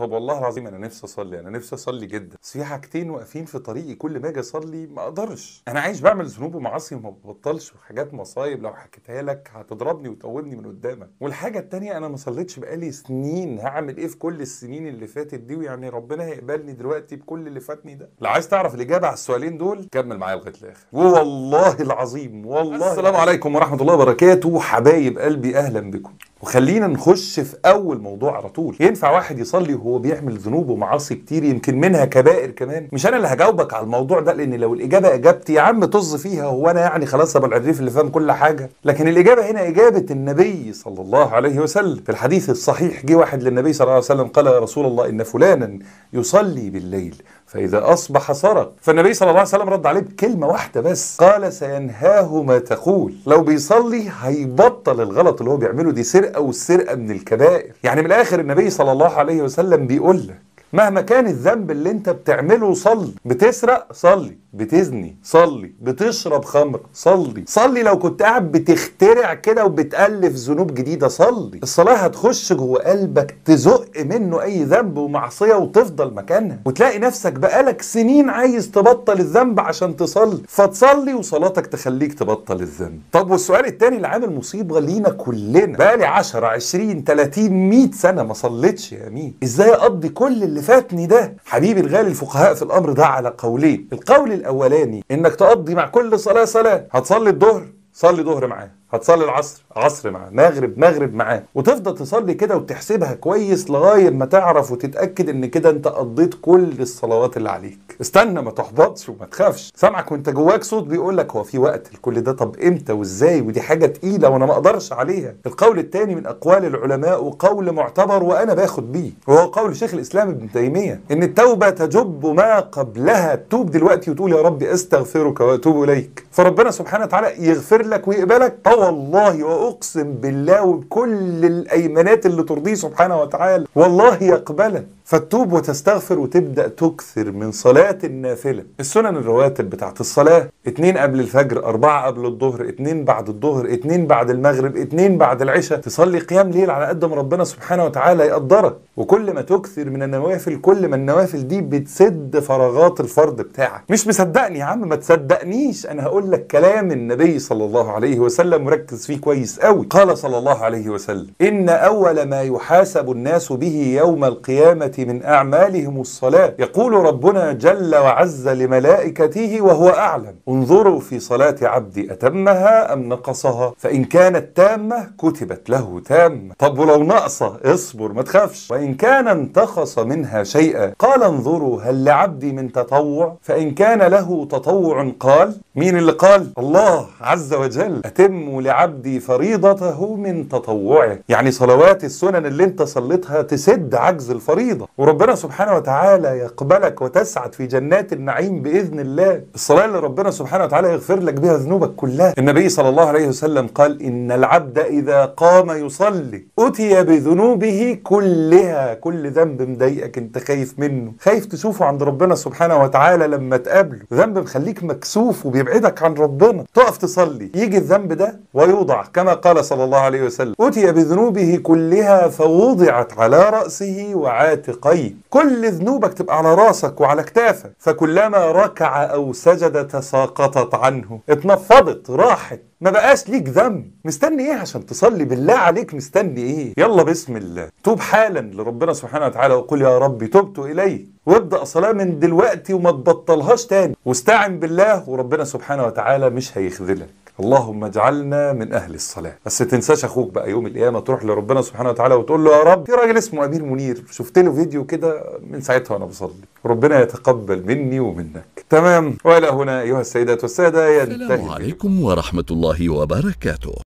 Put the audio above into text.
طب والله العظيم انا نفسي اصلي انا نفسي اصلي جدا بس في حاجتين واقفين في طريقي كل ما اجي اصلي ما اقدرش انا عايش بعمل ذنوب ومعاصي وما ببطلش وحاجات مصايب لو حكيتها لك هتضربني وتقومني من قدامك والحاجه الثانيه انا ما صليتش بقالي سنين هعمل ايه في كل السنين اللي فاتت دي ويعني ربنا هيقبلني دلوقتي بكل اللي فاتني ده لو عايز تعرف الاجابه على السؤالين دول كمل معايا لغايه الاخر والله العظيم والله السلام عليكم ورحمه الله وبركاته حبايب قلبي اهلا بكم وخلينا نخش في اول موضوع على طول ينفع واحد يصلي وهو بيعمل ذنوب ومعاصي كتير يمكن منها كبائر كمان مش انا اللي هجاوبك على الموضوع ده لان لو الاجابه اجابتي يا عم طز فيها هو انا يعني خلاص ابو العريف اللي فاهم كل حاجه لكن الاجابه هنا اجابه النبي صلى الله عليه وسلم في الحديث الصحيح جه واحد للنبي صلى الله عليه وسلم قال يا رسول الله ان فلانا يصلي بالليل فإذا أصبح سرق فالنبي صلى الله عليه وسلم رد عليه بكلمة واحدة بس قال سينهاه ما تقول لو بيصلي هيبطل الغلط اللي هو بيعمله دي سرقة السرقة والسرقة من الكبائر يعني من الآخر النبي صلى الله عليه وسلم بيقول لك مهما كان الذنب اللي انت بتعمله صلي بتسرق صلي بتزني صلي بتشرب خمر صلي صلي لو كنت قاعد بتخترع كده وبتألف ذنوب جديدة صلي الصلاة هتخش جوه قلبك تزق منه أي ذنب ومعصية وتفضل مكانها وتلاقي نفسك بقالك سنين عايز تبطل الذنب عشان تصلي فتصلي وصلاتك تخليك تبطل الذنب طب والسؤال التاني اللي عامل مصيبة لينا كلنا بقالي 10 20 30 100 سنة ما صليتش يا مين ازاي اقضي كل اللي فاتني ده حبيبي الغالي الفقهاء في الامر ده على قولين القول الاولاني انك تقضي مع كل صلاه صلاه هتصلي الظهر صلي ظهر معاه هتصلي العصر عصر معاه مغرب مغرب معاه وتفضل تصلي كده وتحسبها كويس لغايه ما تعرف وتتاكد ان كده انت قضيت كل الصلوات اللي عليك استنى ما تحبطش وما تخافش سامعك وانت جواك صوت بيقول لك هو في وقت لكل ده طب امتى وازاي ودي حاجه تقيله وانا ما اقدرش عليها القول الثاني من اقوال العلماء وقول معتبر وانا باخد بيه وهو قول شيخ الاسلام ابن تيميه ان التوبه تجب ما قبلها تتوب دلوقتي وتقول يا رب استغفرك واتوب اليك فربنا سبحانه وتعالى يغفر لك ويقبلك اه والله واقسم بالله وبكل الايمانات اللي ترضيه سبحانه وتعالى والله يقبلك فتوب وتستغفر وتبدا تكثر من صلاه الصلوات النافلة السنن الرواتب بتاعت الصلاة اتنين قبل الفجر أربعة قبل الظهر اتنين بعد الظهر اتنين بعد المغرب اتنين بعد العشاء تصلي قيام ليل على قد ما ربنا سبحانه وتعالى يقدرك وكل ما تكثر من النوافل كل ما النوافل دي بتسد فراغات الفرد بتاعك مش مصدقني يا عم ما تصدقنيش أنا هقول لك كلام النبي صلى الله عليه وسلم وركز فيه كويس قوي قال صلى الله عليه وسلم إن أول ما يحاسب الناس به يوم القيامة من أعمالهم الصلاة يقول ربنا جل جل وعز لملائكته وهو أعلم انظروا في صلاة عبدي أتمها أم نقصها فإن كانت تامة كتبت له تامة طب ولو ناقصة اصبر ما تخافش وإن كان انتقص منها شيئا قال انظروا هل لعبدي من تطوع فإن كان له تطوع قال مين اللي قال الله عز وجل أتم لعبدي فريضته من تطوعه يعني صلوات السنن اللي انت صليتها تسد عجز الفريضة وربنا سبحانه وتعالى يقبلك وتسعد في جنات النعيم باذن الله الصلاه اللي ربنا سبحانه وتعالى يغفر لك بها ذنوبك كلها النبي صلى الله عليه وسلم قال ان العبد اذا قام يصلي اتي بذنوبه كلها كل ذنب مضايقك انت خايف منه خايف تشوفه عند ربنا سبحانه وتعالى لما تقابله ذنب مخليك مكسوف وبيبعدك عن ربنا تقف تصلي يجي الذنب ده ويوضع كما قال صلى الله عليه وسلم اتي بذنوبه كلها فوضعت على راسه وعاتقيه كل ذنوبك تبقى على راسك وعلى كتاب ثلاثة فكلما ركع أو سجد تساقطت عنه اتنفضت راحت ما بقاش ليك ذنب مستني ايه عشان تصلي بالله عليك مستني ايه يلا بسم الله توب حالا لربنا سبحانه وتعالى وقل يا ربي تبت اليه وابدا صلاه من دلوقتي وما تبطلهاش تاني واستعن بالله وربنا سبحانه وتعالى مش هيخذلك اللهم اجعلنا من اهل الصلاه بس تنساش اخوك بقى يوم القيامه تروح لربنا سبحانه وتعالى وتقول له يا رب في راجل اسمه امير منير شفت له فيديو كده من ساعتها وانا بصلي ربنا يتقبل مني ومنك تمام والى هنا ايها السيدات والساده ينتهي السلام عليكم ورحمه الله وبركاته